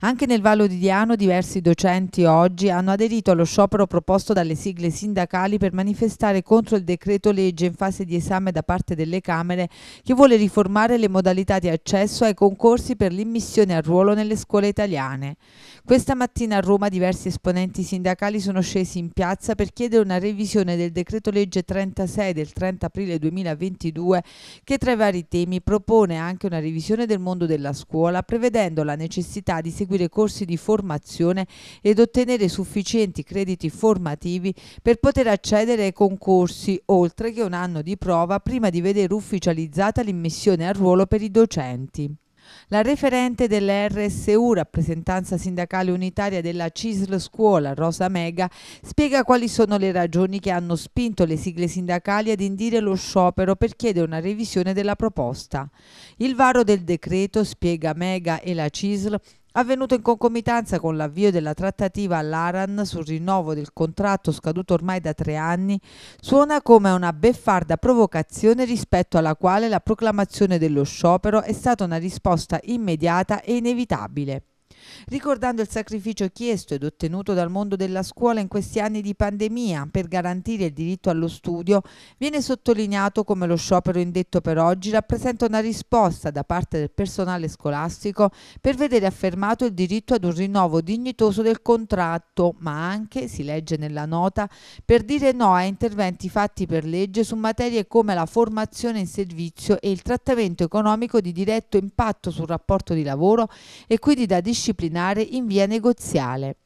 Anche nel Vallo di Diano diversi docenti oggi hanno aderito allo sciopero proposto dalle sigle sindacali per manifestare contro il decreto legge in fase di esame da parte delle Camere che vuole riformare le modalità di accesso ai concorsi per l'immissione al ruolo nelle scuole italiane. Questa mattina a Roma diversi esponenti sindacali sono scesi in piazza per chiedere una revisione del decreto legge 36 del 30 aprile 2022 che tra i vari temi propone anche una revisione del mondo della scuola prevedendo la necessità di seguire corsi di formazione ed ottenere sufficienti crediti formativi per poter accedere ai concorsi, oltre che un anno di prova prima di vedere ufficializzata l'immissione al ruolo per i docenti. La referente dell'RSU, rappresentanza sindacale unitaria della CISL Scuola, Rosa Mega, spiega quali sono le ragioni che hanno spinto le sigle sindacali ad indire lo sciopero per chiedere una revisione della proposta. Il varo del decreto, spiega Mega e la CISL, avvenuto in concomitanza con l'avvio della trattativa all'Aran sul rinnovo del contratto scaduto ormai da tre anni, suona come una beffarda provocazione rispetto alla quale la proclamazione dello sciopero è stata una risposta immediata e inevitabile. Ricordando il sacrificio chiesto ed ottenuto dal mondo della scuola in questi anni di pandemia per garantire il diritto allo studio, viene sottolineato come lo sciopero indetto per oggi rappresenta una risposta da parte del personale scolastico per vedere affermato il diritto ad un rinnovo dignitoso del contratto, ma anche, si legge nella nota, per dire no a interventi fatti per legge su materie come la formazione in servizio e il trattamento economico di diretto impatto sul rapporto di lavoro e quindi da disciplinare disciplinare in via negoziale.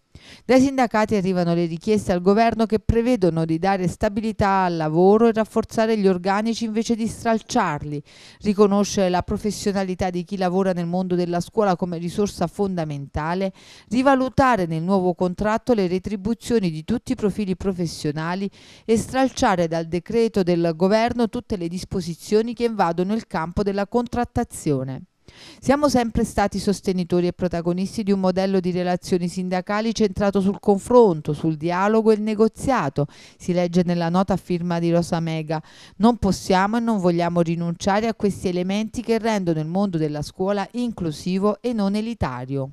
Dai sindacati arrivano le richieste al governo che prevedono di dare stabilità al lavoro e rafforzare gli organici invece di stralciarli, riconoscere la professionalità di chi lavora nel mondo della scuola come risorsa fondamentale, rivalutare nel nuovo contratto le retribuzioni di tutti i profili professionali e stralciare dal decreto del governo tutte le disposizioni che invadono il campo della contrattazione. Siamo sempre stati sostenitori e protagonisti di un modello di relazioni sindacali centrato sul confronto, sul dialogo e il negoziato, si legge nella nota firma di Rosa Mega. Non possiamo e non vogliamo rinunciare a questi elementi che rendono il mondo della scuola inclusivo e non elitario.